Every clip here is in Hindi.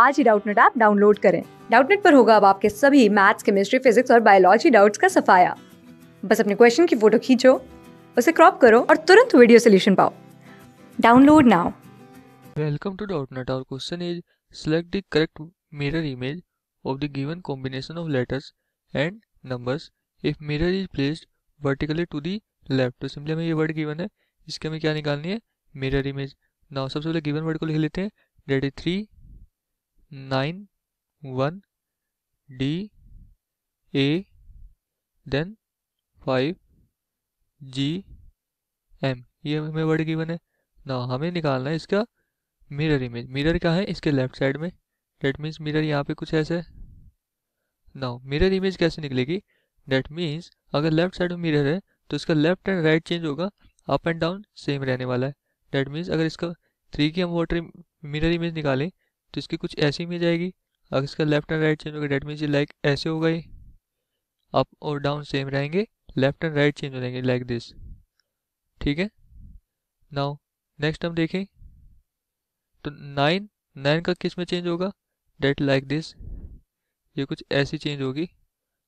आज ही डाउटनेट ऐप डाउनलोड करें डाउटनेट पर होगा अब आपके सभी मैथ्स केमिस्ट्री फिजिक्स और बायोलॉजी डाउट्स का सफाया बस अपने क्वेश्चन की फोटो खींचो उसे क्रॉप करो और तुरंत वीडियो सोल्यूशन पाओ download now welcome to Doubtnut और question is select the correct mirror image of the given combination of letters and numbers if mirror is placed vertically to the left तो सिंपली हमें ये वर्ड गिवन है इसके हमें क्या निकालनी है मिरर इमेज नाउ सबसे पहले गिवन वर्ड को लिख लेते हैं that is three nine one D A then five G M ये हमें वर्ड गिवन है ना हमें निकालना है इसका मिरर इमेज मिरर क्या है इसके लेफ्ट साइड में डेट मीन्स मिरर यहाँ पे कुछ ऐसे ना मिरर इमेज कैसे निकलेगी डेट मीन्स अगर लेफ्ट साइड में मिरर है तो इसका लेफ्ट एंड राइट चेंज होगा अप एंड डाउन सेम रहने वाला है डेट मीन्स अगर इसका थ्री की हम वाटर मिरर इमेज निकालें तो इसकी कुछ ऐसी इमेज आएगी अगर इसका लेफ्ट एंड राइट चेंज होगा डेट मीन ये लाइक ऐसे होगा ये अप और डाउन सेम रहेंगे लेफ्ट एंड राइट चेंज हो जाएंगे लाइक दिस ठीक है नाउ नेक्स्ट हम देखें तो नाइन नाइन का किस में चेंज होगा डेट लाइक दिस ये कुछ ऐसी चेंज होगी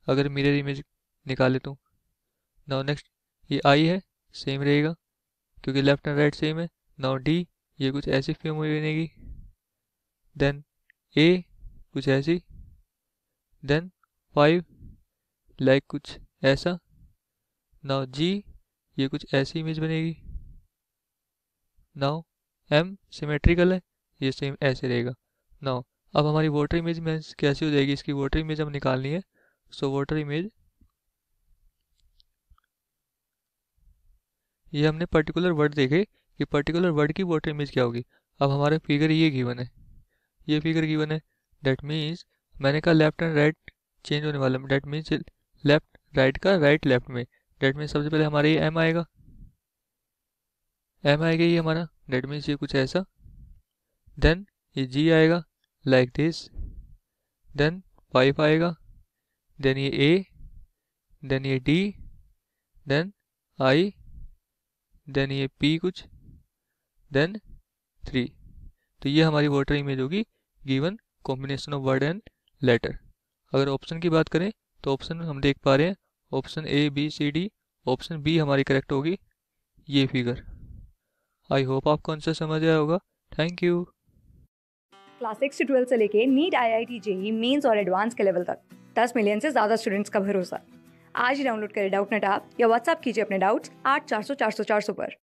अगर मिरर इमेज निकाले तो नाउ नेक्स्ट ये आई है सेम रहेगा क्योंकि लेफ्ट एंड राइट सेम है नाउ डी ये कुछ ऐसी फ्यूम हुई बनेगी देन ए कुछ ऐसी देन फाइव लाइक कुछ ऐसा नाउ जी ये कुछ ऐसी इमेज बनेगी नाउ एम सिमेट्रिकल है ये सेम ऐसे रहेगा नाउ अब हमारी वाटर इमेज में कैसी हो जाएगी इसकी वाटर इमेज हम निकालनी है सो वाटर इमेज ये हमने पर्टिकुलर वर्ड देखे कि पर्टिकुलर वर्ड की वाटर इमेज क्या होगी अब हमारे फिगर ये गिवन है ये फिगर गिवन है डेट मीन्स मैंने कहा लेफ्ट एंड राइट चेंज होने वाला डेट मीन्स लेफ्ट राइट का राइट लेफ्ट में डेट मीन्स सबसे पहले हमारा ये एम आएगा एम आएगा ये हमारा डेट मीन्स ये कुछ ऐसा देन ये जी आएगा लाइक दिस देन फाइव आएगा देन ये ए देन ये डी देन आई देन ये पी कुछ देन थ्री तो ये हमारी वोटर इमेज होगी given combination of word and letter अगर ऑप्शन की बात करें तो ऑप्शन हम देख पा रहे हैं option A B C D option B हमारी करेक्ट होगी ये फिगर आई होप आपको आंसर समझ आया होगा थैंक यू क्लास सिक्स से ट्वेल्थ से लेके NEET I I T JEE mains और एडवांस के लेवल तक दस मिलियन से ज़्यादा स्टूडेंट्स का भरोसा आज ही डाउनलोड करें डाउट नेट आप या व्हाट्सअप कीजिए अपने डाउट्स आठ चार सौ चार सौ चार सौ पर